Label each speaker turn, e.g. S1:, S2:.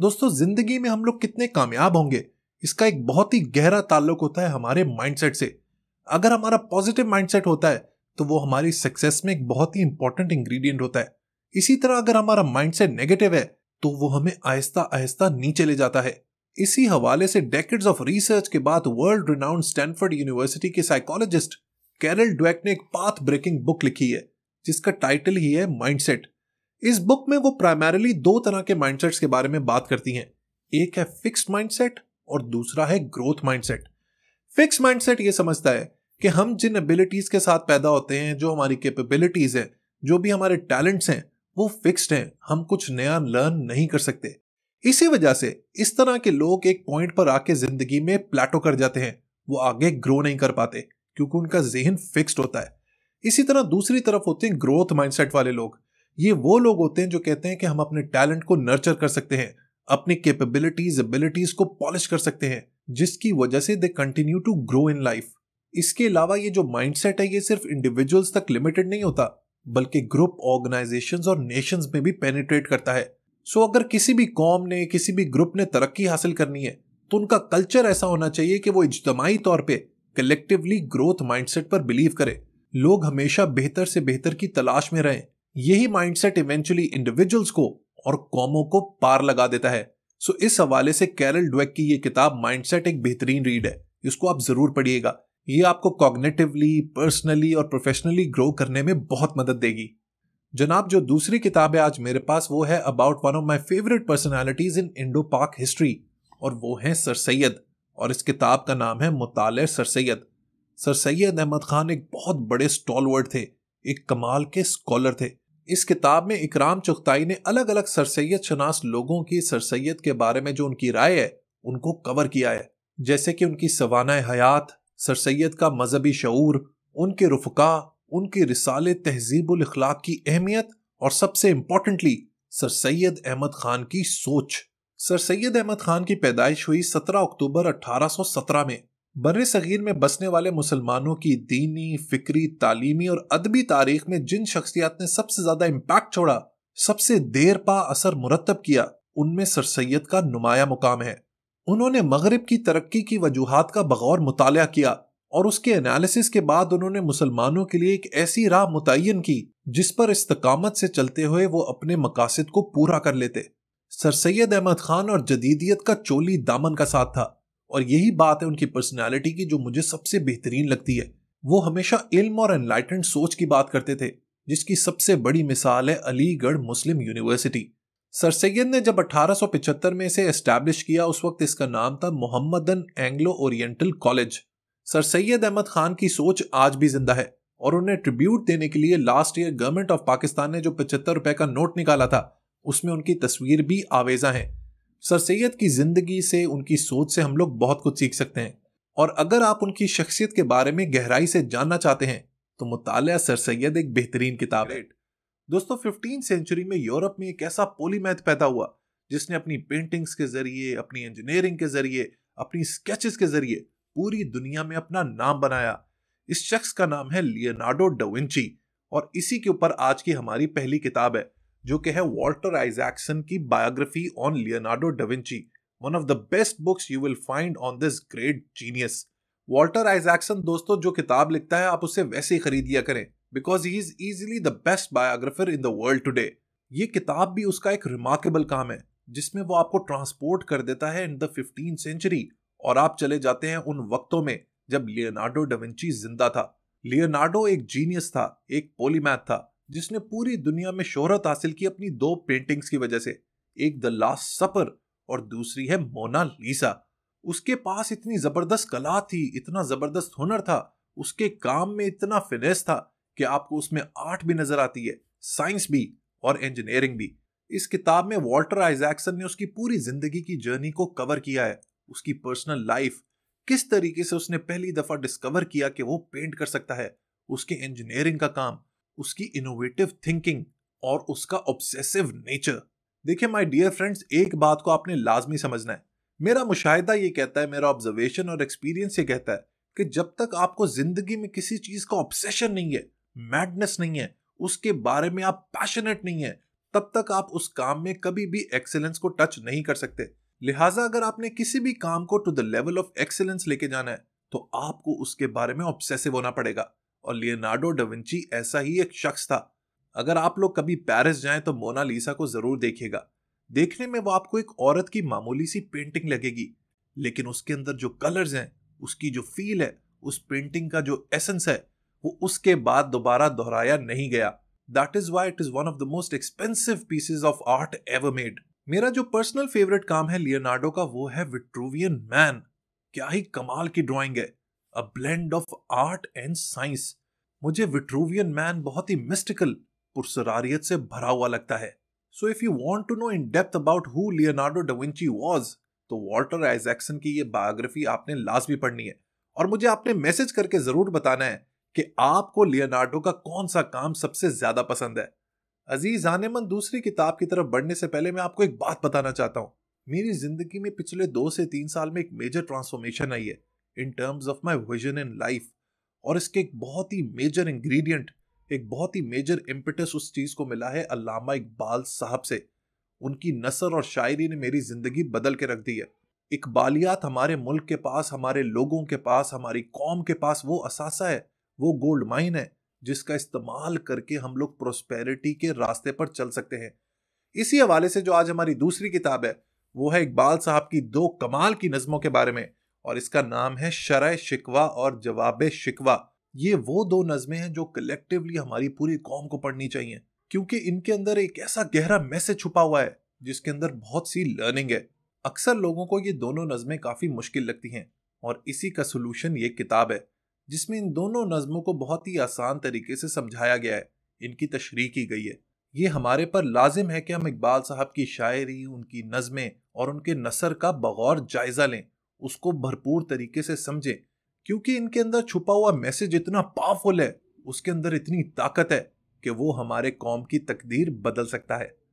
S1: दोस्तों जिंदगी में हम लोग कितने कामयाब होंगे इसका एक बहुत ही गहरा ताल्लुक होता है हमारे माइंडसेट से अगर हमारा पॉजिटिव माइंडसेट होता है तो वो हमारी सक्सेस में एक बहुत ही इंपॉर्टेंट इंग्रेडिएंट होता है इसी तरह अगर हमारा माइंडसेट नेगेटिव है तो वो हमें आहिस्ता आहिस्ता नीचे ले जाता है इसी हवाले से डेकेड्स ऑफ रिसर्च के बाद वर्ल्ड रिनाउंड स्टैनफोर्ड यूनिवर्सिटी के साइकोलॉजिस्ट कैरल ड्वेक ने एक पाथ ब्रेकिंग बुक लिखी है जिसका टाइटल ही है माइंडसेट इस बुक में वो प्राइमरली दो तरह के माइंडसेट्स के बारे में बात करती हैं एक है फिक्स्ड माइंडसेट और दूसरा है ग्रोथ माइंडसेट फिक्स माइंडसेट ये समझता है कि हम जिन एबिलिटीज के साथ पैदा होते हैं जो हमारी कैपेबिलिटीज हैं जो भी हमारे टैलेंट्स हैं वो फिक्स्ड हैं हम कुछ नया लर्न नहीं कर सकते इसी वजह से इस तरह के लोग एक पॉइंट पर आके जिंदगी में प्लेटो कर जाते हैं वो आगे ग्रो नहीं कर पाते क्योंकि उनका जहन फिक्स्ड होता है इसी तरह दूसरी तरफ होते हैं ग्रोथ माइंडसेट वाले लोग ये वो लोग होते हैं जो कहते हैं कि हम अपने टैलेंट को नर्चर कर सकते हैं अपनी कैपेबिलिटीज एबिलिटीज को पॉलिश कर सकते हैं जिसकी वजह से they continue to grow in life इसके अलावा ये जो माइंडसेट है ये सिर्फ इंडिविजुअल्स तक लिमिटेड नहीं होता बल्कि ग्रुप ऑर्गेनाइजेशन और नेशन में भी पेनिट्रेट करता है सो अगर किसी भी कॉम ने किसी भी ग्रुप ने तरक्की हासिल करनी है तो उनका कल्चर ऐसा होना चाहिए कि वो इजतमाही तौर पर कलेक्टिवली ग्रोथ माइंडसेट पर बिलीव करे लोग हमेशा बेहतर से बेहतर की तलाश में रहें यही माइंडसेट इवेंचुअली इंडिविजुअल्स को और कॉमों को पार लगा देता है सो इस हवाले से कैरल ड्वेक की यह किताब माइंडसेट एक बेहतरीन रीड है इसको आप जरूर पढ़िएगा ये आपको कॉग्नेटिवली पर्सनली और प्रोफेशनली ग्रो करने में बहुत मदद देगी जनाब जो दूसरी किताब है आज मेरे पास वो है about one of my favourite personalities in Indo Pak history और वो है सर सैयद और इस किताब का नाम है मुताल सर सैयद सर सैयद अहमद खान एक बहुत बड़े स्टॉलवर्ड थे एक कमाल के स्कॉलर थे इस किताब में इकराम चुगताई ने अलग अलग सरसैद शनास लोगों की सरसैद के बारे में जो उनकी राय है उनको कवर किया है जैसे कि उनकी सवाना हयात सर सैद का मजहबी शूर उनके रुफका उनके रिसाले तहजीबुल इखलाक की अहमियत और सबसे इम्पोर्टेंटली सर सैद अहमद खान की सोच सर सैद अहमद खान की पैदाइश हुई 17 अक्टूबर 1817 में बर सग़ीर में बसने वाले मुसलमानों की दीनी फिक्री तालीमी और अदबी तारीख में जिन शख्सियात ने सबसे ज़्यादा इम्पैक्ट छोड़ा सबसे देर पा असर मुरतब किया उनमें सर सैद का नुमाया मुकाम है उन्होंने मगरब की तरक्की की वजूहत का बगौर मुताल किया और उसके एनालिसिस के बाद उन्होंने मुसलमानों के लिए एक ऐसी राह मुतन की जिस पर इस्तकामत से चलते हुए वो अपने मकासद को पूरा कर लेते सर सैद अहमद खान और जदीदियत का चोली दामन का साथ था और यही बात है उनकी पर्सनैलिटी की जो मुझे सबसे बेहतरीन लगती है वो हमेशा इल्म और एनलाइटेंड सोच की बात करते थे जिसकी सबसे बड़ी मिसाल है अलीगढ़ मुस्लिम यूनिवर्सिटी सर सैयद ने जब 1875 में इसे एस्टैब्लिश किया उस वक्त इसका नाम था Mohammedan Anglo Oriental College sir Syed Ahmed Khan की सोच आज भी जिंदा है और उन्हें ट्रिब्यूट देने के लिए last year government of Pakistan ने जो पचहत्तर रुपए का नोट निकाला था उसमें उनकी तस्वीर भी आवेजा है सर सैयद की ज़िंदगी से उनकी सोच से हम लोग बहुत कुछ सीख सकते हैं और अगर आप उनकी शख्सियत के बारे में गहराई से जानना चाहते हैं तो मुताल सर सैयद एक बेहतरीन किताब है दोस्तों फिफ्टीन सेंचुरी में यूरोप में एक ऐसा पोलीमैथ पैदा हुआ जिसने अपनी पेंटिंग्स के जरिए अपनी इंजीनियरिंग के जरिए अपनी स्केचेस के जरिए पूरी दुनिया में अपना नाम बनाया इस शख्स का नाम है लियोनार्डो डोविंची और इसी के ऊपर आज की हमारी पहली किताब है जो कि है वॉल्टर आइजैक्सन की biography on Leonardo da Vinci one of the best books you will find on this great genius Walter Isaacson दोस्तों जो किताब लिखता है आप उसे वैसे ही खरीदिया करें because he is easily the best biographer in the world today ये किताब भी उसका एक रिमार्केबल काम है जिसमें वो आपको ट्रांसपोर्ट कर देता है इन द फिफ्टीन सेंचुरी और आप चले जाते हैं उन वक्तों में जब लियोनार्डो डविंची जिंदा था लियोनार्डो एक जीनियस था एक पोलीमैथ था जिसने पूरी दुनिया में शोहरत हासिल की अपनी दो पेंटिंग्स की वजह से एक द लास्ट सफर और दूसरी है मोना लीसा उसके पास इतनी जबरदस्त कला थी इतना जबरदस्त हुनर था उसके काम में इतना फिनेस था कि आपको उसमें आर्ट भी नजर आती है साइंस भी और इंजीनियरिंग भी इस किताब में वॉल्टर आइजैक्सन ने उसकी पूरी जिंदगी की जर्नी को कवर किया है उसकी पर्सनल लाइफ किस तरीके से उसने पहली दफा डिस्कवर किया कि वो पेंट कर सकता है उसके इंजीनियरिंग का काम उसकी इनोवेटिव थिंकिंग और उसका ऑब्सेसिव नेचर देखिए माय डियर फ्रेंड्स एक बात को आपने लाजमी समझना है मेरा मुशाहिदा ये कहता है मेरा ऑब्जर्वेशन और एक्सपीरियंस ये कहता है कि जब तक आपको जिंदगी में किसी चीज का ऑब्सेशन नहीं है मैडनेस नहीं है उसके बारे में आप पैशनेट नहीं है तब तक आप उस काम में कभी भी एक्सेलेंस को टच नहीं कर सकते लिहाजा अगर आपने किसी भी काम को to the level of excellence लेके जाना है तो आपको उसके बारे में ऑब्सेसिव होना पड़ेगा और लियोनार्डो डविंची ऐसा ही एक शख्स था अगर आप लोग कभी पेरिस जाएं तो मोनालिसा को जरूर देखिएगा देखने में वो आपको एक औरत की मामूली सी पेंटिंग लगेगी लेकिन उसके अंदर जो कलर्स हैं उसकी जो फील है उस पेंटिंग का जो एसेंस है वो उसके बाद दोबारा दोहराया नहीं गया that is why it is one of the most expensive pieces of art ever made मेरा जो पर्सनल फेवरेट काम है लियोनार्डो का वो है विट्रूवियन मैन क्या ही कमाल की ड्राइंग है a blend of art and science मुझे विट्रूवियन मैन बहुत ही मिस्टिकल पुरसरारियत से भरा हुआ लगता है so if you want to know in depth about who Leonardo da Vinci was तो वॉल्टर आइजैक्सन की ये बायोग्राफी आपने लाजमी पढ़नी है और मुझे आपने मैसेज करके जरूर बताना है कि आपको लियोनार्डो का कौन सा काम सबसे ज्यादा पसंद है अजीज मन दूसरी किताब की तरफ बढ़ने से पहले मैं आपको एक बात बताना चाहता हूँ मेरी जिंदगी में पिछले दो से तीन साल में एक मेजर ट्रांसफॉर्मेशन आई है in terms of my vision in life और इसके एक बहुत ही मेजर इंग्रेडिएंट एक बहुत ही मेजर इम्पिटस उस चीज को मिला है अलामा इकबाल साहब से उनकी नसर और शायरी ने मेरी जिंदगी बदल के रख दी है इकबालियात हमारे मुल्क के पास हमारे लोगों के पास हमारी कौम के पास वो असासा है वो गोल्ड माइन है जिसका इस्तेमाल करके हम लोग प्रोस्पेरिटी के रास्ते पर चल सकते हैं इसी हवाले से जो आज हमारी दूसरी किताब है वो है इकबाल साहब की दो कमाल की नज़मों के बारे में और इसका नाम है शरय शिकवा और जवाब शिकवा ये वो दो नज़में हैं जो कलेक्टिवली हमारी पूरी कौम को पढ़नी चाहिए क्योंकि इनके अंदर एक ऐसा गहरा मैसेज छुपा हुआ है जिसके अंदर बहुत सी लर्निंग है अक्सर लोगों को ये दोनों नज़में काफ़ी मुश्किल लगती हैं और इसी का सोलूशन ये किताब है जिसमें इन दोनों नज़मों को बहुत ही आसान तरीके से समझाया गया है इनकी तशरी की गई है ये हमारे पर लाजिम है कि हम इकबाल साहब की शायरी उनकी नज़में और उनके नसर का बगौर जायज़ा लें उसको भरपूर तरीके से समझें क्योंकि इनके अंदर छुपा हुआ मैसेज इतना पावरफुल है उसके अंदर इतनी ताकत है कि वो हमारे कौम की तकदीर बदल सकता है